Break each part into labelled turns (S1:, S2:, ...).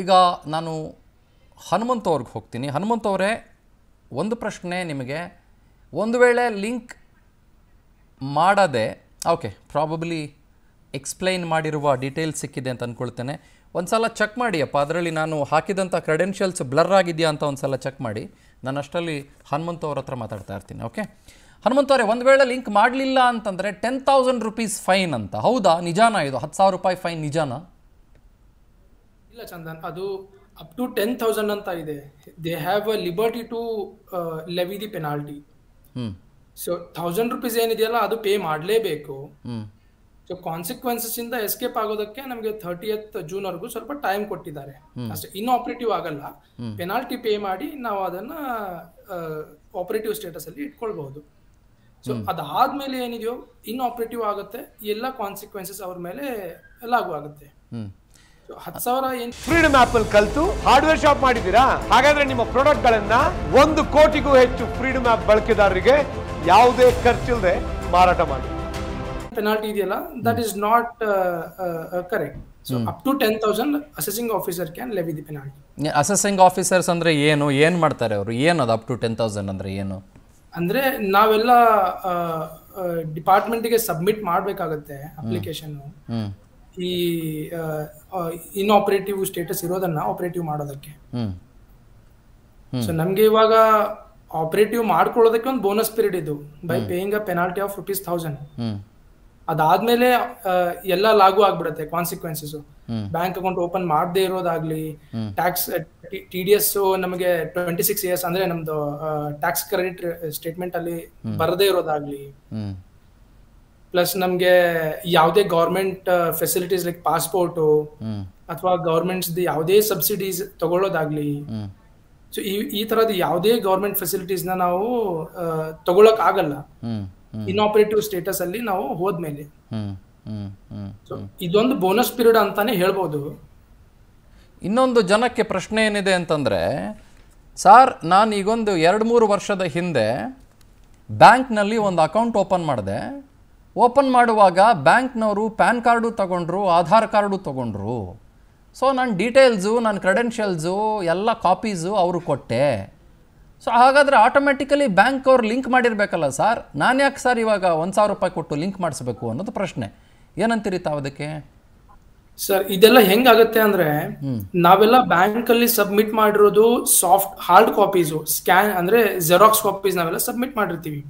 S1: ಈಗ ನಾನು ಹನುಮಂತ ಅವ್ರಿಗೆ ಹೋಗ್ತೀನಿ ಹನುಮಂತವರೇ ಅವರೇ ಒಂದು ಪ್ರಶ್ನೆ ನಿಮಗೆ ಒಂದು ವೇಳೆ ಲಿಂಕ್ ಮಾಡದೆ ಓಕೆ ಪ್ರಾಬಬ್ಲಿ ಎಕ್ಸ್ಪ್ಲೈನ್ ಮಾಡಿರುವ ಡೀಟೇಲ್ಸ್ ಸಿಕ್ಕಿದೆ ಅಂತ ಅಂದ್ಕೊಳ್ತೇನೆ ಒಂದು ಸಲ ಚೆಕ್ ಮಾಡಿಯಪ್ಪ ಅದರಲ್ಲಿ ನಾನು ಹಾಕಿದಂಥ ಕ್ರೆಡೆನ್ಷಿಯಲ್ಸ್ ಬ್ಲರ್ ಆಗಿದೆಯಾ ಅಂತ ಒಂದು ಸಲ ಚೆಕ್ ಮಾಡಿ ನಾನು ಅಷ್ಟರಲ್ಲಿ ಹನುಮಂತ ಅವ್ರ ಹತ್ರ ಮಾತಾಡ್ತಾ ಇರ್ತೀನಿ ಓಕೆ ಹನುಮಂತವರೇ ಅವರೇ ಒಂದು ವೇಳೆ ಲಿಂಕ್ ಮಾಡಲಿಲ್ಲ ಅಂತಂದರೆ ಟೆನ್ ತೌಸಂಡ್ ರುಪೀಸ್ ಫೈನ್ ಅಂತ ಹೌದಾ ನಿಜಾನ ಇದು ಹತ್ತು ಸಾವಿರ ರೂಪಾಯಿ ಫೈನ್ ನಿಜಾನ
S2: ಇಲ್ಲ ಚಂದನ್ ಅದು ಅಪ್ ಟು ಟೆನ್ ಥೌಸಂಡ್ ಅಂತ ಇದೆ they have a liberty to levy the penalty so thousand rupees ಏನಿದೆಯಲ್ಲ ಅದು ಪೇ ಮಾಡಲೇಬೇಕು ಸೊ ಕಾನ್ಸಿಕ್ವೆನ್ಸಸ್ ಇಂದ ಎಸ್ಕೇಪ್ ಆಗೋದಕ್ಕೆ ನಮಗೆ ಥರ್ಟಿಯತ್ ಜೂನ್ ವರೆಗೂ ಸ್ವಲ್ಪ ಟೈಮ್ ಕೊಟ್ಟಿದ್ದಾರೆ ಅಷ್ಟೇ ಇನ್ನು ಆಪರೇಟಿವ್ ಆಗಲ್ಲ ಪೆನಾಲ್ಟಿ ಪೇ ಮಾಡಿ ನಾವು ಅದನ್ನ ಆಪರೇಟಿವ್ uh, ಸ್ಟೇಟಸ್ ಅಲ್ಲಿ ಇಟ್ಕೊಳ್ಬಹುದು ಸೊ ಅದಾದ್ಮೇಲೆ ಏನಿದೆಯೋ ಇನ್ ಆಪರೇಟಿವ್ ಆಗುತ್ತೆ ಎಲ್ಲ ಕಾನ್ಸಿಕ್ವೆನ್ಸಸ್ ಅವ್ರ ಮೇಲೆ ಲಾಗು ಆಗುತ್ತೆ ಫ್ರೀಡಮ್ ಆಪ್ ಅಲ್ಲಿ ಕಲ್ತು ಹಾರ್ಡ್ವೇರ್ ಶಾಪ್ ಮಾಡಿದ್ದೀರಾ ಹಾಗಾದ್ರೆ ನಿಮ್ಮ ಪ್ರಾಡಕ್ಟ್ ಗಳನ್ನ ಒಂದು ಕೋಟಿಗೂ ಹೆಚ್ಚು ಫ್ರೀಡಮ್ ಆಪ್ ಬಳಕೆದಾರರಿಗೆ ಯಾವುದೇ ಖರ್ಚಿಲ್ಲದೆ ಮಾರಾಟ ಮಾಡಿ ಪೆನಾಲ್ಟಿ ಇದೆಯಲ್ಲ that is not correct up to ten thousand assessing officer can levy the penalty
S1: assessing officers ಅಂದ್ರೆ ಏನು ಏನ್ ಮಾಡ್ತಾರೆ ಅವರು ಏನು ಅದು ಅಪ್ ಟು ಟೆನ್ ತೌಸಂಡ್ ಅಂದ್ರೆ ಏನು
S2: ಅಂದ್ರೆ ನಾವೆಲ್ಲ ಡಿಪಾರ್ಟ್ಮೆಂಟ್ಗೆ ಸಬ್ಮಿಟ್ ಮಾಡಬೇಕಾಗತ್ತೆ ಅಪ್ಲಿಕೇಶನ್ ಈ ಇನ್ ಆಪರೇಟಿವ್ ಸ್ಟೇಟಸ್ ಇರೋದನ್ನ ಆಪರೇಟಿವ್ ಮಾಡೋದಕ್ಕೆ ಸೊ ನಮ್ಗೆ ಇವಾಗ ಆಪರೇಟಿವ್ ಮಾಡ್ಕೊಳ್ಳೋದಕ್ಕೆ ಒಂದು ಬೋನಸ್ ಪೀರಿಯಡ್ ಇದು by paying a penalty of rupees thousand ಅದಾದ್ಮೇಲೆ ಎಲ್ಲ ಲಾಗು ಆಗ್ಬಿಡುತ್ತೆ ಕಾನ್ಸಿಕ್ವೆನ್ಸಸ್ ಬ್ಯಾಂಕ್ ಅಕೌಂಟ್ ಓಪನ್ ಮಾಡದೇ ಇರೋದಾಗ್ಲಿ ಟ್ಯಾಕ್ಸ್ ಟಿ ಡಿ ಎಸ್ ನಮಗೆ ಟ್ವೆಂಟಿ ಸಿಕ್ಸ್ ಇಯರ್ಸ್ ಅಂದ್ರೆ ನಮ್ದು ಟ್ಯಾಕ್ಸ್ ಕ್ರೆಡಿಟ್ ಸ್ಟೇಟ್ಮೆಂಟ್ ಅಲ್ಲಿ ಬರದೇ ಇರೋದಾಗ್ಲಿ ಪ್ಲಸ್ ನಮಗೆ ಯಾವುದೇ ಗೌರ್ಮೆಂಟ್ ಫೆಸಿಲಿಟೀಸ್ ಲೈಕ್ ಪಾಸ್ಪೋರ್ಟು ಅಥವಾ ಗೌರ್ಮೆಂಟ್ಸ್ ಯಾವುದೇ ಸಬ್ಸಿಡೀಸ್ ತಗೊಳ್ಳೋದಾಗ್ಲಿ ಸೊ ಈ ಈ ತರದ ಯಾವುದೇ ಗೌರ್ಮೆಂಟ್ ಫೆಸಿಲಿಟೀಸ್ನ ನಾವು uh, ತಗೊಳಕ್ ಆಗಲ್ಲ ಇನ್ಆಪರೇಟಿವ್ ಸ್ಟೇಟಸ್ ಅಲ್ಲಿ ನಾವು ಹೋದ್ಮೇಲೆ ಇದೊಂದು ಬೋನಸ್ ಪೀರಿಯಡ್ ಅಂತಾನೆ ಹೇಳ್ಬೋದು
S1: ಇನ್ನೊಂದು ಜನಕ್ಕೆ ಪ್ರಶ್ನೆ ಏನಿದೆ ಅಂತಂದ್ರೆ ಸಾರ್ ನಾನು ಈಗೊಂದು ಎರಡು ಮೂರು ವರ್ಷದ ಹಿಂದೆ ಬ್ಯಾಂಕ್ನಲ್ಲಿ ಒಂದು ಅಕೌಂಟ್ ಓಪನ್ ಮಾಡಿದೆ ಓಪನ್ ಮಾಡುವಾಗ ಬ್ಯಾಂಕ್ನವರು ಪ್ಯಾನ್ ಕಾರ್ಡು ತೊಗೊಂಡ್ರು ಆಧಾರ್ ಕಾರ್ಡು ತೊಗೊಂಡ್ರು ಸೊ ನನ್ನ ಡೀಟೇಲ್ಸು ನನ್ನ ಕ್ರೆಡೆನ್ಷಿಯಲ್ಸು ಎಲ್ಲ ಕಾಪೀಸು ಅವರು ಕೊಟ್ಟೆ ಸೊ ಹಾಗಾದರೆ ಆಟೋಮೆಟಿಕಲಿ ಬ್ಯಾಂಕ್ ಅವ್ರು ಲಿಂಕ್ ಮಾಡಿರಬೇಕಲ್ಲ ಸರ್ ನಾನು ಯಾಕೆ ಸರ್ ಇವಾಗ ಒಂದು ಸಾವಿರ ರೂಪಾಯಿ ಕೊಟ್ಟು ಲಿಂಕ್ ಮಾಡಿಸ್ಬೇಕು ಅನ್ನೋದು ಪ್ರಶ್ನೆ ಏನಂತೀರಿ ತಾವು ಅದಕ್ಕೆ
S2: ಸರ್ ಇದೆಲ್ಲ ಹೆಂಗಾಗತ್ತೆ ಅಂದ್ರೆ ನಾವೆಲ್ಲ ಬ್ಯಾಂಕ್ ಅಲ್ಲಿ ಸಬ್ಮಿಟ್ ಮಾಡಿರೋದು ಸಾಫ್ಟ್ ಹಾರ್ಡ್ ಕಾಪೀಸ್ ಸ್ಕ್ಯಾನ್ ಅಂದ್ರೆ ಜೆರಾಕ್ಸ್ ಕಾಪೀಸ್ ನಾವೆಲ್ಲ ಸಬ್ಮಿಟ್ ಮಾಡಿರ್ತೀವಿ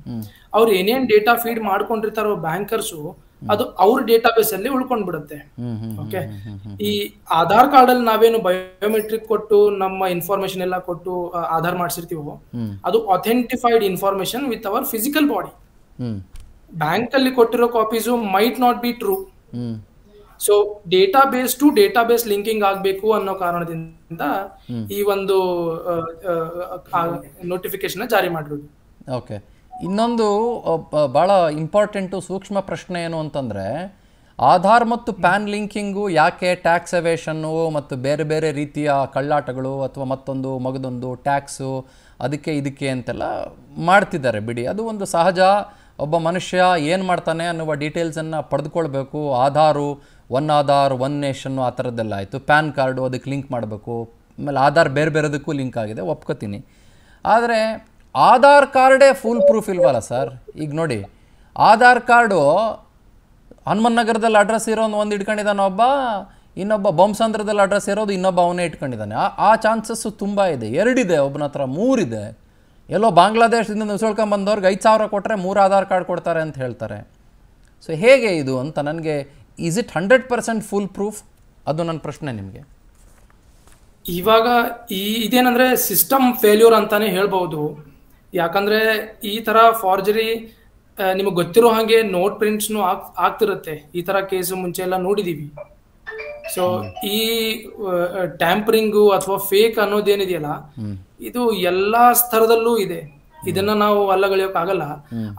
S2: ಅವ್ರು ಏನೇನ್ ಡೇಟಾ ಫೀಡ್ ಮಾಡ್ಕೊಂಡಿರ್ತಾರೋ ಬ್ಯಾಂಕರ್ಸ್ ಅದು ಅವ್ರ ಡೇಟಾಬೇಸ್ ಬೇಸ್ ಅಲ್ಲಿ ಬಿಡುತ್ತೆ ಓಕೆ ಈ ಆಧಾರ್ ಕಾರ್ಡ್ ಅಲ್ಲಿ ನಾವೇನು ಬಯೋಮೆಟ್ರಿಕ್ ಕೊಟ್ಟು ನಮ್ಮ ಇನ್ಫಾರ್ಮೇಶನ್ ಎಲ್ಲ ಕೊಟ್ಟು ಆಧಾರ್ ಮಾಡಿಸಿರ್ತೀವೋ ಅದು authentified information with our physical body bank ಅಲ್ಲಿ ಕೊಟ್ಟಿರೋ copies might not be true so database to database linking ಆಗಬೇಕು ಅನ್ನೋ ಕಾರಣದಿಂದ ಈ ಒಂದು ನೋಟಿಫಿಕೇಶನ್ ಜಾರಿ ಮಾಡಿರೋದು
S1: ಓಕೆ ಇನ್ನೊಂದು ಬಹಳ ಇಂಪಾರ್ಟೆಂಟು ಸೂಕ್ಷ್ಮ ಪ್ರಶ್ನೆ ಏನು ಅಂತಂದರೆ ಆಧಾರ್ ಮತ್ತು ಪ್ಯಾನ್ ಲಿಂಕಿಂಗು ಯಾಕೆ ಟ್ಯಾಕ್ಸ್ ಅವೇಷನ್ನು ಮತ್ತು ಬೇರೆ ಬೇರೆ ರೀತಿಯ ಕಳ್ಳಾಟಗಳು ಅಥವಾ ಮತ್ತೊಂದು ಮಗದೊಂದು ಟ್ಯಾಕ್ಸು ಅದಕ್ಕೆ ಇದಕ್ಕೆ ಅಂತೆಲ್ಲ ಮಾಡ್ತಿದ್ದಾರೆ ಬಿಡಿ ಅದು ಒಂದು ಸಹಜ ಒಬ್ಬ ಮನುಷ್ಯ ಏನು ಮಾಡ್ತಾನೆ ಅನ್ನುವ ಡೀಟೇಲ್ಸನ್ನು ಪಡೆದುಕೊಳ್ಬೇಕು Aadhaar one Aadhaar one nation ಆ ಥರದ್ದೆಲ್ಲ ಆಯಿತು ಪ್ಯಾನ್ ಕಾರ್ಡು ಅದಕ್ಕೆ ಲಿಂಕ್ ಮಾಡಬೇಕು ಆಮೇಲೆ ಆಧಾರ್ ಬೇರೆ ಬೇರೆದಕ್ಕೂ ಲಿಂಕ್ ಆಗಿದೆ ಒಪ್ಕೋತೀನಿ ಆದರೆ ಆಧಾರ್ ಕಾರ್ಡೇ ಫುಲ್ ಪ್ರೂಫ್ ಇಲ್ವಲ್ಲ ಸರ್ ಈಗ ನೋಡಿ ಆಧಾರ್ ಕಾರ್ಡು ಹನುಮನ್ ನಗರದಲ್ಲಿ ಅಡ್ರೆಸ್ ಇರೋ ಒಂದು ಇಟ್ಕೊಂಡಿದ್ದಾನೆ ಒಬ್ಬ ಇನ್ನೊಬ್ಬ ಬೊಂಬಸಂದ್ರದಲ್ಲಿ ಅಡ್ರೆಸ್ ಇರೋದು ಇನ್ನೊಬ್ಬ ಅವನೇ ಇಟ್ಕೊಂಡಿದ್ದಾನೆ ಆ ಚಾನ್ಸಸ್ಸು ತುಂಬ ಇದೆ ಎರಡಿದೆ ಒಬ್ಬನ ಹತ್ರ ಮೂರಿದೆ ಎಲ್ಲೋ ಬಾಂಗ್ಲಾದೇಶದಿಂದ ನುಸುಳ್ಕೊಂಬಂದವ್ರಿಗೆ ಐದು ಸಾವಿರ ಕೊಟ್ಟರೆ ಮೂರು ಆಧಾರ್ ಕಾರ್ಡ್ ಕೊಡ್ತಾರೆ ಅಂತ ಹೇಳ್ತಾರೆ ಸೊ ಹೇಗೆ ಇದು ಅಂತ ನನಗೆ is it hundred percent full proof ಅದು ನನ್ನ ಪ್ರಶ್ನೆ ನಿಮಗೆ
S2: ಇವಾಗ ಈ ಇದೇನಂದ್ರೆ ಸಿಸ್ಟಮ್ ಫೇಲ್ಯೂರ್ ಅಂತಾನೆ ಹೇಳ್ಬೋದು ಯಾಕಂದ್ರೆ ಈ ತರ ಫಾರ್ಜರಿ ನಿಮಗೆ ಗೊತ್ತಿರೋ ಹಾಗೆ ನೋಟ್ ಪ್ರಿಂಟ್ಸ್ನು ಆಗ್ತಿರುತ್ತೆ ಈ ತರ ಕೇಸ್ ಮುಂಚೆ ಎಲ್ಲ ನೋಡಿದೀವಿ ಸೊ ಈ ಟ್ಯಾಂಪರಿಂಗು ಅಥವಾ ಫೇಕ್ ಅನ್ನೋದೇನಿದೆಯಲ್ಲ ಇದು ಎಲ್ಲ ಸ್ತರದಲ್ಲೂ ಇದೆ ಇದನ್ನ ನಾವು ಆಗಲ್ಲ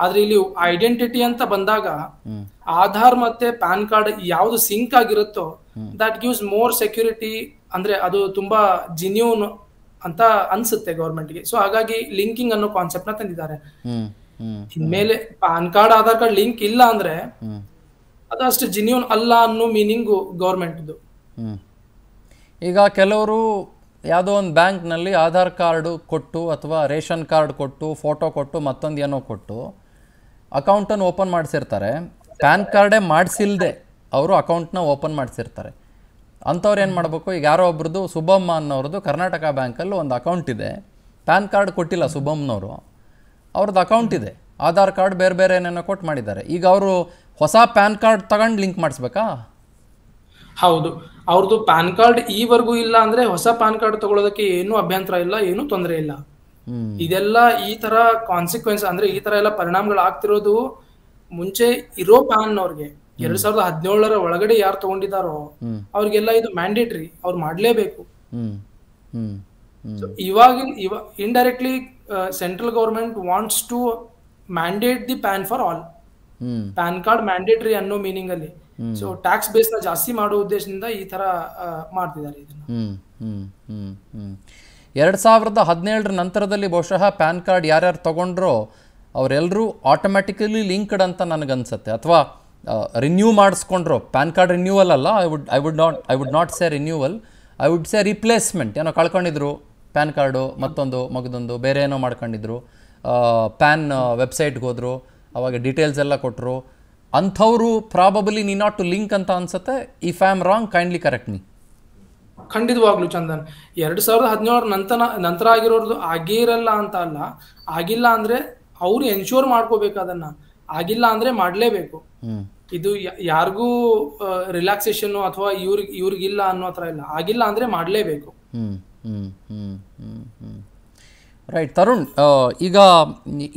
S2: ಆದ್ರೆ ಇಲ್ಲಿ ಐಡೆಂಟಿಟಿ ಅಂತ ಬಂದಾಗ ಆಧಾರ್ ಮತ್ತೆ ಪ್ಯಾನ್ ಕಾರ್ಡ್ ಯಾವ್ದು ಸಿಂಕ್ ಆಗಿರುತ್ತೋ ದಟ್ ಗಿವ್ಸ್ ಮೋರ್ ಸೆಕ್ಯೂರಿಟಿ ಅಂದ್ರೆ ಅದು ತುಂಬಾ ಜಿನ್ಯೂನ್ ಅಂತ ಅನ್ಸುತ್ತೆ ಗೆ ಸೊ ಹಾಗಾಗಿ ಲಿಂಕಿಂಗ್ ಅನ್ನೋ ಕಾನ್ಸೆಪ್ಟ್ ನ ತಂದಿದ್ದಾರೆ ಇನ್ಮೇಲೆ PAN card Aadhaar card link ಇಲ್ಲ ಅಂದ್ರೆ
S1: ಅದು ಅಷ್ಟು ಜಿನ್ಯೂನ್ ಅಲ್ಲ ಅನ್ನೋ ಮೀನಿಂಗು ಗೌರ್ಮೆಂಟ್ದು ಈಗ ಕೆಲವರು ಯಾವುದೋ ಒಂದು ಬ್ಯಾಂಕ್ನಲ್ಲಿ ಆಧಾರ್ ಕಾರ್ಡು ಕೊಟ್ಟು ಅಥವಾ ರೇಷನ್ ಕಾರ್ಡ್ ಕೊಟ್ಟು ಫೋಟೋ ಕೊಟ್ಟು ಮತ್ತೊಂದು ಏನೋ ಕೊಟ್ಟು ಅಕೌಂಟನ್ನು ಓಪನ್ ಮಾಡಿಸಿರ್ತಾರೆ ಪ್ಯಾನ್ ಕಾರ್ಡೇ ಮಾಡಿಸಿಲ್ಲದೆ ಅವರು ಅಕೌಂಟ್ನ ಓಪನ್ ಮಾಡಿಸಿರ್ತಾರೆ ಅಂಥವ್ರು ಏನು ಮಾಡಬೇಕು ಈಗ ಯಾರೋ ಒಬ್ರದ್ದು ಸುಬ್ಬಮ್ಮ ಅನ್ನೋರದ್ದು ಕರ್ನಾಟಕ ಬ್ಯಾಂಕಲ್ಲಿ ಒಂದು ಅಕೌಂಟ್ ಇದೆ ಪ್ಯಾನ್ ಕಾರ್ಡ್ ಕೊಟ್ಟಿಲ್ಲ ಸುಬ್ಬಮ್ಮನವರು ಅವ್ರದ್ದು ಅಕೌಂಟ್ ಇದೆ ಆಧಾರ್ ಕಾರ್ಡ್ ಬೇರೆ ಬೇರೆ ಏನೇನೋ ಕೊಟ್ಟು ಮಾಡಿದ್ದಾರೆ ಈಗ ಅವರು ಹೊಸ ಪ್ಯಾನ್ ಕಾರ್ಡ್ ತಗೊಂಡು ಲಿಂಕ್ ಮಾಡಿಸ್ಬೇಕಾ ಹೌದು ಅವ್ರದ್ದು ಪ್ಯಾನ್ ಕಾರ್ಡ್ ಈವರೆಗೂ
S2: ಇಲ್ಲ ಅಂದ್ರೆ ಹೊಸ ಪ್ಯಾನ್ ಕಾರ್ಡ್ ತಗೊಳ್ಳೋದಕ್ಕೆ ಏನು ಅಭ್ಯಂತರ ಇಲ್ಲ ಏನು ತೊಂದರೆ ಇಲ್ಲ ಇದೆಲ್ಲ ಈ ತರ ಕಾನ್ಸಿಕ್ವೆನ್ಸ್ ಅಂದ್ರೆ ಈ ತರ ಎಲ್ಲ ಪರಿಣಾಮಗಳು ಆಗ್ತಿರೋದು ಮುಂಚೆ ಇರೋ ಪ್ಯಾನ್ ಅವ್ರಿಗೆ ಎರಡ್ ಸಾವಿರದ ಹದಿನೇಳರ ಒಳಗಡೆ ಯಾರು ತಗೊಂಡಿದಾರೋ ಅವ್ರಿಗೆಲ್ಲ ಇದು ಮ್ಯಾಂಡೇಟ್ರಿ ಅವ್ರು ಮಾಡ್ಲೇಬೇಕು ಇವಾಗ ಇವಾಗ indirectly central government wants to mandate the PAN for all PAN card mandatory ಅನ್ನೋ ಮೀನಿಂಗ್ ಅಲ್ಲಿ ಸೊ ಟ್ಯಾಕ್ಸ್ ಬೇಸ್ನ ಜಾಸ್ತಿ ಮಾಡೋ ಉದ್ದೇಶದಿಂದ ಈ ತರ ಮಾಡ್ತಿದ್ದಾರೆ
S1: ಇದನ್ನ ಎರಡು ಸಾವಿರದ ಹದಿನೇಳರ ನಂತರದಲ್ಲಿ ಬಹುಶಃ ಪ್ಯಾನ್ ಕಾರ್ಡ್ ಯಾರ್ಯಾರು ತಗೊಂಡ್ರೋ ಅವರೆಲ್ಲರೂ ಆಟೋಮ್ಯಾಟಿಕಲಿ ಲಿಂಕ್ಡ್ ಅಂತ ನನಗನ್ಸುತ್ತೆ ಅಥವಾ ರಿನ್ಯೂ ಮಾಡಿಸ್ಕೊಂಡ್ರು ಪ್ಯಾನ್ ಕಾರ್ಡ್ ರಿನ್ಯೂವಲ್ ಅಲ್ಲ I would I would not I would not say renewal I would say replacement ಏನೋ ಕಳ್ಕೊಂಡಿದ್ರು ಪ್ಯಾನ್ ಕಾರ್ಡು ಮತ್ತೊಂದು ಮಗದೊಂದು ಬೇರೆ ಏನೋ ಮಾಡ್ಕೊಂಡಿದ್ರು ಪ್ಯಾನ್ ವೆಬ್ಸೈಟ್ಗೆ ಹೋದರು ಅವಾಗ ಡೀಟೇಲ್ಸ್ ಎಲ್ಲ ಕೊಟ್ಟರು ಅಂಥವರು ಪ್ರಾಬಬಲಿ ನೀ ನಾಟ್ ಟು ಲಿಂಕ್ ಅಂತ ಅನ್ಸುತ್ತೆ if I am wrong kindly correct me
S2: ಖಂಡಿತವಾಗ್ಲು ಚಂದನ್ ಎರಡು ಸಾವಿರದ ಹದಿನೇಳರ ನಂತರ ನಂತರ ಆಗಿರೋದು ಆಗೇ ಇರಲ್ಲ ಅಂತ ಅಲ್ಲ ಆಗಿಲ್ಲ ಅಂದ್ರೆ ಅವ್ರು ಎನ್ಶೋರ್ ಮಾಡ್ಕೋಬೇಕು ಅದನ್ನ ಆಗಿಲ್ಲ ಅಂದ್ರೆ ಮಾಡಲೇಬೇಕು ಇದು ಯಾರಿಗೂ ರಿಲ್ಯಾಕ್ಸೇಷನ್ ಅಥವಾ ಇವ್ರಿಗೆ ಇವ್ರಿಗಿಲ್ಲ ಅನ್ನೋ ಥರ ಇಲ್ಲ ಆಗಿಲ್ಲ ಅಂದ್ರೆ
S1: ಮಾಡಲೇಬೇಕು ರೈಟ್ ತರುಣ್ ಈಗ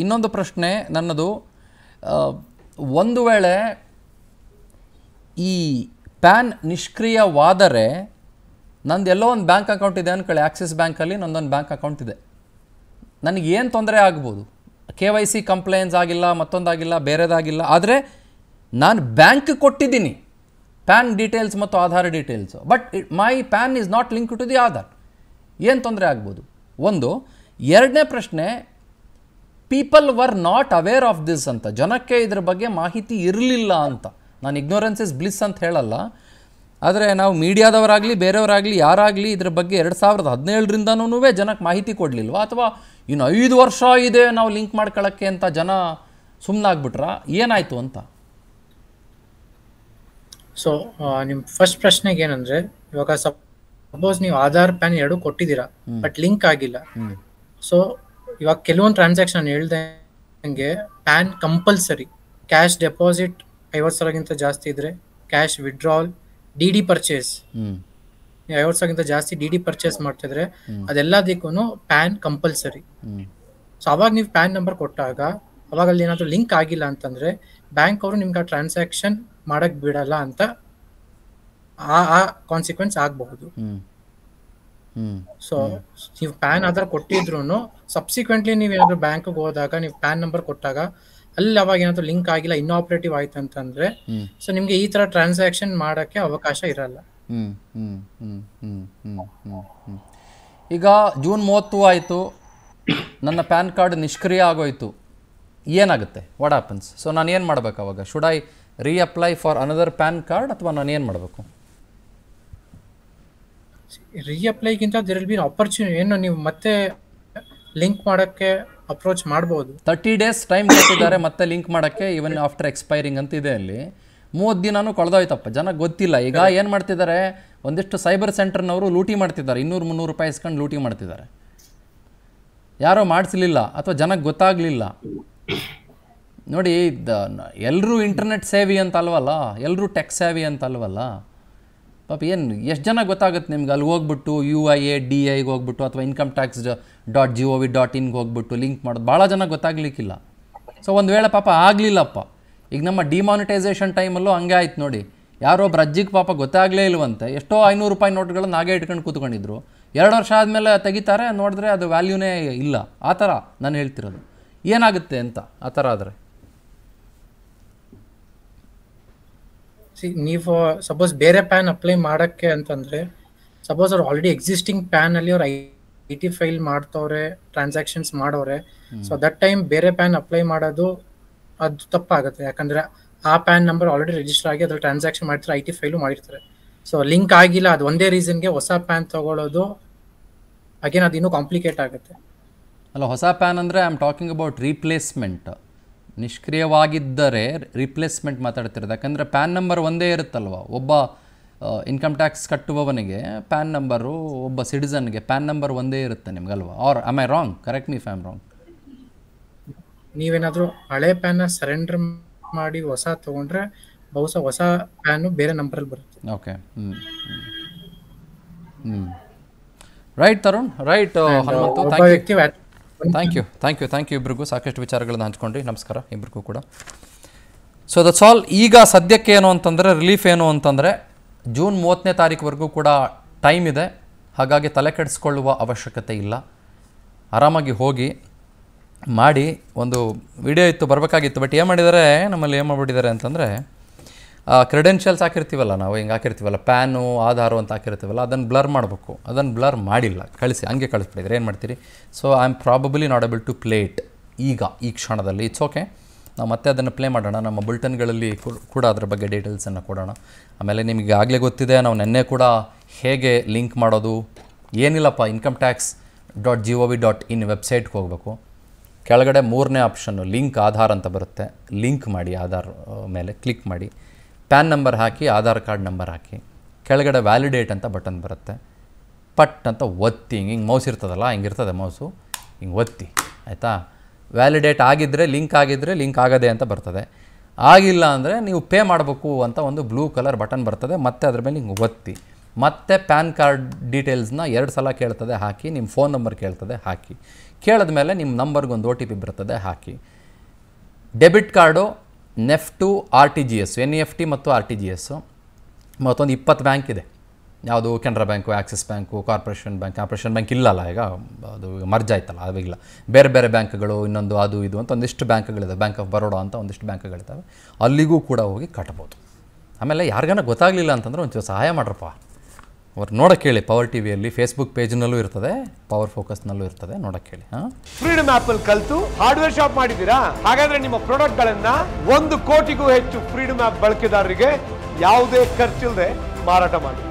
S1: ಇನ್ನೊಂದು ಪ್ರಶ್ನೆ ನನ್ನದು ಒಂದು ವೇಳೆ ಈ ಪ್ಯಾನ್ ನಿಷ್ಕ್ರಿಯವಾದರೆ ನಂದು ಎಲ್ಲೋ ಒಂದು ಬ್ಯಾಂಕ್ ಅಕೌಂಟ್ ಇದೆ ಅಂದ್ಕೊಳ್ಳಿ ಆ್ಯಕ್ಸಿಸ್ ಬ್ಯಾಂಕಲ್ಲಿ ನನ್ನೊಂದು ಬ್ಯಾಂಕ್ ಅಕೌಂಟ್ ಇದೆ ನನಗೆ ಏನು ತೊಂದರೆ ಆಗ್ಬೋದು ಕೆ ವೈ ಸಿ ಕಂಪ್ಲೇನ್ಸ್ ಆಗಿಲ್ಲ ಮತ್ತೊಂದಾಗಿಲ್ಲ ಬೇರೆದಾಗಿಲ್ಲ ಆದರೆ ನಾನು ಬ್ಯಾಂಕ್ ಕೊಟ್ಟಿದ್ದೀನಿ ಪ್ಯಾನ್ ಡೀಟೇಲ್ಸ್ ಮತ್ತು Aadhaar details but my PAN is not link to the Aadhaar ಏನು ತೊಂದರೆ ಆಗ್ಬೋದು ಒಂದು ಎರಡನೇ ಪ್ರಶ್ನೆ people were not aware of this ಅಂತ ಜನಕ್ಕೆ ಇದ್ರ ಬಗ್ಗೆ ಮಾಹಿತಿ ಇರಲಿಲ್ಲ ಅಂತ ನಾನು ಇಗ್ನೋರೆನ್ಸ್ ಇಸ್ ಬ್ಲಿಸ್ ಅಂತ ಹೇಳಲ್ಲ ಆದರೆ ನಾವು ಮೀಡಿಯಾದವರಾಗಲಿ ಬೇರೆಯವರಾಗಲಿ ಯಾರಾಗಲಿ ಇದ್ರ ಬಗ್ಗೆ ಎರಡು ಸಾವಿರದ ಹದಿನೇಳರಿಂದನೂ ಜನಕ್ಕೆ ಮಾಹಿತಿ ಕೊಡಲಿಲ್ವ ಅಥವಾ ಇನ್ನು ಐದು ವರ್ಷ ಇದೆ ನಾವು ಲಿಂಕ್ ಮಾಡ್ಕೊಳ್ಳೋಕ್ಕೆ ಅಂತ ಜನ ಸುಮ್ಮನಾಗ್ಬಿಟ್ರಾ ಏನಾಯಿತು ಅಂತ ಸೊ ನಿಮ್ಮ ಫಸ್ಟ್ ಪ್ರಶ್ನೆಗೆ ಏನಂದ್ರೆ ಇವಾಗ ಸಪೋಸ್
S3: ನೀವು ಆಧಾರ್ ಪ್ಯಾನ್ ಎರಡು ಕೊಟ್ಟಿದ್ದೀರಾ ಬಟ್ ಲಿಂಕ್ ಆಗಿಲ್ಲ ಸೊ ಇವಾಗ ಕೆಲವೊಂದು ಟ್ರಾನ್ಸಾಕ್ಷನ್ ಹೇಳ್ದಂಗೆ ಪ್ಯಾನ್ ಕಂಪಲ್ಸರಿ ಕ್ಯಾಶ್ ಡೆಪಾಸಿಟ್ ಐವತ್ತು ಸಾವಿರಗಿಂತ ಜಾಸ್ತಿ ಇದ್ರೆ cash withdrawal D D purchase ಐವತ್ತು ಸಾವಿರಗಿಂತ ಜಾಸ್ತಿ ಡಿ ಡಿ ಪರ್ಚೇಸ್ ಮಾಡ್ತಿದ್ರೆ ಅದೆಲ್ಲದಕ್ಕೂ ಪ್ಯಾನ್ ಕಂಪಲ್ಸರಿ ಸೊ ಅವಾಗ ನೀವು ಪ್ಯಾನ್ ನಂಬರ್ ಕೊಟ್ಟಾಗ ಅವಾಗ ಅಲ್ಲಿ ಏನಾದರೂ ಲಿಂಕ್ ಆಗಿಲ್ಲ ಅಂತಂದ್ರೆ ಬ್ಯಾಂಕ್ ಅವರು ನಿಮ್ಗೆ ಆ ಟ್ರಾನ್ಸಾಕ್ಷನ್ ಮಾಡಕ್ ಬಿಡಲ್ಲ ಅಂತ ಆ ಕಾನ್ಸಿಕ್ವೆನ್ಸ್ ಆಗಬಹುದು ಸೊ ನೀವು ಪ್ಯಾನ್ ಆಧಾರ್ ಕೊಟ್ಟಿದ್ರು ಸಬ್ಸಿಕ್ವೆಂಟ್ಲಿ ನೀವು ಏನಾದ್ರು ಬ್ಯಾಂಕ್ ಹೋದಾಗ ನೀವು ಪ್ಯಾನ್ ನಂಬರ್ ಕೊಟ್ಟಾಗ ಅಲ್ಲಿ ಅವಾಗ ಏನಾದ್ರು ಲಿಂಕ್ ಆಗಿಲ್ಲ ಇನ್ಆಪರೇಟಿವ್ ಆಯ್ತು ಅಂತಂದ್ರೆ
S1: ಸೊ ನಿಮ್ಗೆ ಈ ತರ ಟ್ರಾನ್ಸಾಕ್ಷನ್ ಮಾಡಕ್ಕೆ ಅವಕಾಶ ಇರಲ್ಲ ಈಗ ಜೂನ್ ಮೂವತ್ತು ಆಯಿತು ನನ್ನ ಪ್ಯಾನ್ ಕಾರ್ಡ್ ನಿಷ್ಕ್ರಿಯ ಆಗೋಯ್ತು ಏನಾಗುತ್ತೆ ವಾಟ್ ಆ್ಯಪನ್ಸ್ ಸೊ ನಾನು ಏನು ಮಾಡ್ಬೇಕು ಅವಾಗ should I reapply for another PAN card ಅಥವಾ ನಾನು ಏನು ಮಾಡಬೇಕು ರೀಅಪ್ಲೈಗಿಂತ ದೇರ್ ವಿಲ್ ಬಿ ಅಪರ್ಚುನಿಟಿ ಏನು ನೀವು ಮತ್ತೆ ಲಿಂಕ್ ಮಾಡೋಕ್ಕೆ ಅಪ್ರೋಚ್ ಮಾಡ್ಬೋದು ತರ್ಟಿ ಡೇಸ್ ಟೈಮ್ ಕೊಟ್ಟಿದ್ದಾರೆ ಮತ್ತೆ ಲಿಂಕ್ ಮಾಡಕ್ಕೆ ಈವನ್ ಆಫ್ಟರ್ ಎಕ್ಸ್ಪೈರಿಂಗ್ ಅಂತ ಇದೆ ಅಲ್ಲಿ ಮೂವತ್ತು ದಿನನೂ ಕಳೆದೋಯ್ತಪ್ಪ ಜನ ಗೊತ್ತಿಲ್ಲ ಈಗ ಏನು ಮಾಡ್ತಿದ್ದಾರೆ ಒಂದಿಷ್ಟು ಸೈಬರ್ ಸೆಂಟರ್ನವರು ಲೂಟಿ ಮಾಡ್ತಿದ್ದಾರೆ ಇನ್ನೂರು ಮುನ್ನೂರು ರೂಪಾಯಿ ಇಸ್ಕೊಂಡು ಲೂಟಿ ಮಾಡ್ತಿದ್ದಾರೆ ಯಾರೋ ಮಾಡಿಸ್ಲಿಲ್ಲ ಅಥವಾ ಜನಕ್ಕೆ ಗೊತ್ತಾಗಲಿಲ್ಲ ನೋಡಿ ಎಲ್ಲರೂ ಇಂಟರ್ನೆಟ್ ಸೇವಿ ಅಂತ ಅಲ್ವಲ್ಲ ಎಲ್ಲರೂ ಟೆಕ್ ಸೇವಿ ಅಂತ ಅಲ್ವಲ್ಲ ಪಾಪ ಏನು ಎಷ್ಟು ಜನ ಗೊತ್ತಾಗುತ್ತೆ ನಿಮ್ಗೆ ಅಲ್ಲಿ ಹೋಗ್ಬಿಟ್ಟು ಯು ಐ ಎ ಡಿ ಐಗೆ ಹೋಗ್ಬಿಟ್ಟು ಅಥವಾ income tax dot G O V dot ಇನ್ಗೆ ಹೋಗ್ಬಿಟ್ಟು ಲಿಂಕ್ ಮಾಡೋದು ಭಾಳ ಜನ ಗೊತ್ತಾಗ್ಲಿಕ್ಕಿಲ್ಲ ಸೊ ಒಂದು ವೇಳೆ ಪಾಪ ಆಗಲಿಲ್ಲಪ್ಪ ಈಗ ನಮ್ಮ ಡಿಮಾನಿಟೈಸೇಷನ್ ಟೈಮಲ್ಲೂ ಹಂಗೆ ಆಯ್ತು ನೋಡಿ ಯಾರೊಬ್ಬರು ಅಜ್ಜಿಗೆ ಪಾಪ ಗೊತ್ತಾಗಲೇ ಇಲ್ವಂತೆ ಎಷ್ಟೋ ಐನೂರು ರೂಪಾಯಿ ನೋಟ್ಗಳನ್ನು ಹಾಗೆ ಇಟ್ಕೊಂಡು ಕೂತ್ಕೊಂಡಿದ್ರು ಎರಡು ವರ್ಷ ಆದಮೇಲೆ ತೆಗಿತಾರೆ ನೋಡಿದ್ರೆ ಅದು ವ್ಯಾಲ್ಯೂನೇ ಇಲ್ಲ ಆ ಥರ ನಾನು ಹೇಳ್ತಿರೋದು ಏನಾಗುತ್ತೆ ಅಂತ ಆ ಥರ ಆದರೆ
S3: ನೀವು ಸಪೋಸ್ ಬೇರೆ ಪ್ಯಾನ್ ಅಪ್ಲೈ ಮಾಡೋಕ್ಕೆ ಅಂತಂದರೆ ಸಪೋಸ್ ಅವ್ರು ಆಲ್ರೆಡಿ ಎಕ್ಸಿಸ್ಟಿಂಗ್ ಅಲ್ಲಿ ಅವ್ರು ಐ ಟಿ ಫೈಲ್ ಮಾಡ್ತವ್ರೆ ಟ್ರಾನ್ಸಾಕ್ಷನ್ಸ್ ಮಾಡೋರೆ ಸೊ ದಟ್ ಟೈಮ್ ಬೇರೆ ಪ್ಯಾನ್ ಅಪ್ಲೈ ಮಾಡೋದು ಅದು ತಪ್ಪಾಗುತ್ತೆ ಯಾಕಂದರೆ ಆ ಪ್ಯಾನ್ ನಂಬರ್ ಆಲ್ರೆಡಿ ರಿಜಿಸ್ಟರ್ ಆಗಿ ಅದ್ರಲ್ಲಿ ಟ್ರಾನ್ಸಾಕ್ಷನ್ ಮಾಡ್ತಾರೆ ಐ ಟಿ ಫೈಲು ಮಾಡಿರ್ತಾರೆ ಸೊ ಲಿಂಕ್ ಆಗಿಲ್ಲ ಅದು ಒಂದೇ ರೀಸನ್ಗೆ ಹೊಸ ಪ್ಯಾನ್ ತಗೊಳ್ಳೋದು ಅಗೇನ್ ಅದು ಇನ್ನೂ ಕಾಂಪ್ಲಿಕೇಟ್ ಆಗುತ್ತೆ
S1: ಅಲ್ಲ ಹೊಸ ಪ್ಯಾನ್ ಅಂದರೆ I am talking about replacement ನಿಷ್ಕ್ರಿಯವಾಗಿದ್ದರೆ ರಿಪ್ಲೇಸ್ಮೆಂಟ್ ಮಾತಾಡ್ತಿರೋದು ಯಾಕಂದರೆ ಪ್ಯಾನ್ ನಂಬರ್ ಒಂದೇ ಇರುತ್ತಲ್ವ ಒಬ್ಬ ಇನ್ಕಮ್ ಟ್ಯಾಕ್ಸ್ ಕಟ್ಟುವವನಿಗೆ ಪ್ಯಾನ್ ನಂಬರು ಒಬ್ಬ ಸಿಟಿಸನ್ಗೆ ಪ್ಯಾನ್ ನಂಬರ್ ಒಂದೇ ಇರುತ್ತೆ ನಿಮ್ಗಲ್ವಾ are I wrong correct me ಫ್ಯಾಮ್ ರಾಂಗ್
S3: ನೀವೇನಾದರೂ ಹಳೆ ಪ್ಯಾನ್ ಸರೆಂಡರ್ ಮಾಡಿ ಹೊಸ ತಗೊಂಡ್ರೆ
S1: ಬಹುಶಃ ಹೊಸ ಪ್ಯಾನು ಬೇರೆ ನಂಬರಲ್ಲಿ ಬರುತ್ತೆ ಓಕೆ ಹ್ಮ್ ಹ್ಞೂ right Tarun right Hanumanthu thank you thank you thank you thank you ಇಬ್ಬರಿಗೂ ಸಾಕಷ್ಟು ವಿಚಾರಗಳನ್ನು ಹಂಚ್ಕೊಂಡ್ರಿ ನಮಸ್ಕಾರ ಇಬ್ಬರಿಗೂ ಕೂಡ ಸೊ ದಟ್ಸ್ ಆಲ್ ಈಗ ಸದ್ಯಕ್ಕೆ ಏನು ಅಂತಂದರೆ ರಿಲೀಫ್ ಏನು ಅಂತಂದರೆ ಜೂನ್ ಮೂವತ್ತನೇ ತಾರೀಕುವರೆಗೂ ಕೂಡ ಟೈಮ್ ಇದೆ ಹಾಗಾಗಿ ತಲೆ ಕೆಡಿಸ್ಕೊಳ್ಳುವ ಅವಶ್ಯಕತೆ ಇಲ್ಲ ಆರಾಮಾಗಿ ಹೋಗಿ ಮಾಡಿ ಒಂದು ವಿಡಿಯೋ ಇತ್ತು ಬರಬೇಕಾಗಿತ್ತು ಬಟ್ ಏನು ಮಾಡಿದ್ದಾರೆ ನಮ್ಮಲ್ಲಿ ಏನು ಮಾಡಿಬಿಟ್ಟಿದ್ದಾರೆ ಅಂತಂದರೆ ಕ್ರೆಡೆನ್ಷಿಯಲ್ಸ್ ಹಾಕಿರ್ತೀವಲ್ಲ ನಾವು ಹಿಂಗೆ ಹಾಕಿರ್ತೀವಲ್ಲ ಪ್ಯಾನು ಆಧಾರು ಅಂತ ಹಾಕಿರ್ತೀವಲ್ಲ ಅದನ್ನು ಬ್ಲರ್ ಮಾಡಬೇಕು ಅದನ್ನು ಬ್ಲರ್ ಮಾಡಿಲ್ಲ ಕಳಿಸಿ ಹಂಗೆ ಕಳಿಸ್ಬಿಟ್ಟಿದ್ರೆ ಏನು ಮಾಡ್ತೀರಿ so I am probably not able to play it ಈಗ ಈ ಕ್ಷಣದಲ್ಲಿ ಇಟ್ಸ್ ಓಕೆ ನಾವು ಮತ್ತೆ ಅದನ್ನು ಪ್ಲೇ ಮಾಡೋಣ ನಮ್ಮ ಬುಲ್ಟನ್ಗಳಲ್ಲಿ ಕೂಡ ಅದರ ಬಗ್ಗೆ ಡೀಟೇಲ್ಸನ್ನು ಕೊಡೋಣ ಆಮೇಲೆ ನಿಮಗೆ ಆಗಲೇ ಗೊತ್ತಿದೆ ನಾವು ನೆನ್ನೆ ಕೂಡ ಹೇಗೆ ಲಿಂಕ್ ಮಾಡೋದು ಏನಿಲ್ಲಪ್ಪ income tax dot G O V dot in ವೆಬ್ಸೈಟ್ಗೆ ಹೋಗಬೇಕು ಕೆಳಗಡೆ ಮೂರನೇ ಆಪ್ಷನ್ನು ಲಿಂಕ್ ಆಧಾರ್ ಅಂತ ಬರುತ್ತೆ ಲಿಂಕ್ ಮಾಡಿ ಆಧಾರ್ ಮೇಲೆ ಕ್ಲಿಕ್ ಮಾಡಿ ಪ್ಯಾನ್ ನಂಬರ್ ಹಾಕಿ ಆಧಾರ್ ಕಾರ್ಡ್ ನಂಬರ್ ಹಾಕಿ ಕೆಳಗಡೆ ವ್ಯಾಲಿಡೇಟ್ ಅಂತ ಬಟನ್ ಬರುತ್ತೆ ಪಟ್ ಅಂತ ಒತ್ತಿ ಹಿಂಗೆ ಹಿಂಗೆ ಮೌಸ್ ಇರ್ತದಲ್ಲ ಹಿಂಗೆ ಇರ್ತದೆ ಮೌಸು ಹಿಂಗೆ ಒತ್ತಿ ಆಯಿತಾ ವ್ಯಾಲಿಡೇಟ್ ಆಗಿದ್ದರೆ ಲಿಂಕ್ ಆಗಿದ್ದರೆ ಲಿಂಕ್ ಆಗದೆ ಅಂತ ಬರ್ತದೆ ಆಗಿಲ್ಲ ಅಂದರೆ ನೀವು ಪೇ ಮಾಡಬೇಕು ಅಂತ ಒಂದು ಬ್ಲೂ ಕಲರ್ ಬಟನ್ ಬರ್ತದೆ ಮತ್ತೆ ಅದ್ರ ಮೇಲೆ ಹಿಂಗೆ ಒತ್ತಿ ಮತ್ತೆ ಪ್ಯಾನ್ ಕಾರ್ಡ್ ಡೀಟೇಲ್ಸ್ನ ಎರಡು ಸಲ ಕೇಳ್ತದೆ ಹಾಕಿ ನಿಮ್ಮ ಫೋನ್ ನಂಬರ್ ಕೇಳ್ತದೆ ಹಾಕಿ ಕೇಳಿದ ಮೇಲೆ ನಿಮ್ಮ ನಂಬರ್ಗೊಂದು ಓ ಟಿ ಪಿ ಬರ್ತದೆ ಹಾಕಿ debit card NEFT R T G S N E F T ಮತ್ತು ಆರ್ ಟಿ ಜಿ ಎಸ್ಸು ಮತ್ತೊಂದು ಇಪ್ಪತ್ತು ಬ್ಯಾಂಕ್ ಇದೆ ಯಾವುದು Canara bank Axis bank corporation bank corporation bank ಇಲ್ಲಲ್ಲ ಈಗ ಅದು ಮರ್ಜ್ ಆಯ್ತಲ್ಲ ಅವಾಗಿಲ್ಲ ಬೇರೆ ಬೇರೆ ಬ್ಯಾಂಕ್ಗಳು ಇನ್ನೊಂದು ಅದು ಇದು ಅಂತ ಒಂದಿಷ್ಟು ಬ್ಯಾಂಕ್ಗಳಿದೆ ಬ್ಯಾಂಕ್ ಆಫ್ ಬರೋಡಾ ಅಂತ ಒಂದಿಷ್ಟು ಬ್ಯಾಂಕ್ಗಳಿದ್ದಾವೆ ಅಲ್ಲಿಗೂ ಕೂಡ ಹೋಗಿ ಕಟ್ಬೋದು ಆಮೇಲೆ ಯಾರಿಗಾನ ಗೊತ್ತಾಗಲಿಲ್ಲ ಅಂತಂದ್ರೆ ಒಂಚೂರು ಸಹಾಯ ಮಾಡ್ರಪ್ಪ ಅವ್ರು ನೋಡೋಕೆ ಹೇಳಿ ಪವರ್ ಟಿ ವಿಯಲ್ಲಿ ಫೇಸ್ಬುಕ್ ಪೇಜ್ನಲ್ಲೂ ಇರ್ತದೆ ಪವರ್ ಫೋಕಸ್ನಲ್ಲೂ ಇರ್ತದೆ ನೋಡ ಕೇಳಿ
S2: ಫ್ರೀಡಮ್ ಆ್ಯಪ್ ಅಲ್ಲಿ ಕಲಿತು ಹಾರ್ಡ್ವೇರ್ ಶಾಪ್ ಮಾಡಿದ್ದೀರಾ ಹಾಗಾದ್ರೆ ನಿಮ್ಮ ಪ್ರಾಡಕ್ಟ್ಗಳನ್ನು ಒಂದು ಕೋಟಿಗೂ ಹೆಚ್ಚು ಫ್ರೀಡಮ್ ಆಪ್ ಬಳಕೆದಾರರಿಗೆ ಯಾವುದೇ ಖರ್ಚಿಲ್ಲದೆ ಮಾರಾಟ ಮಾಡಿ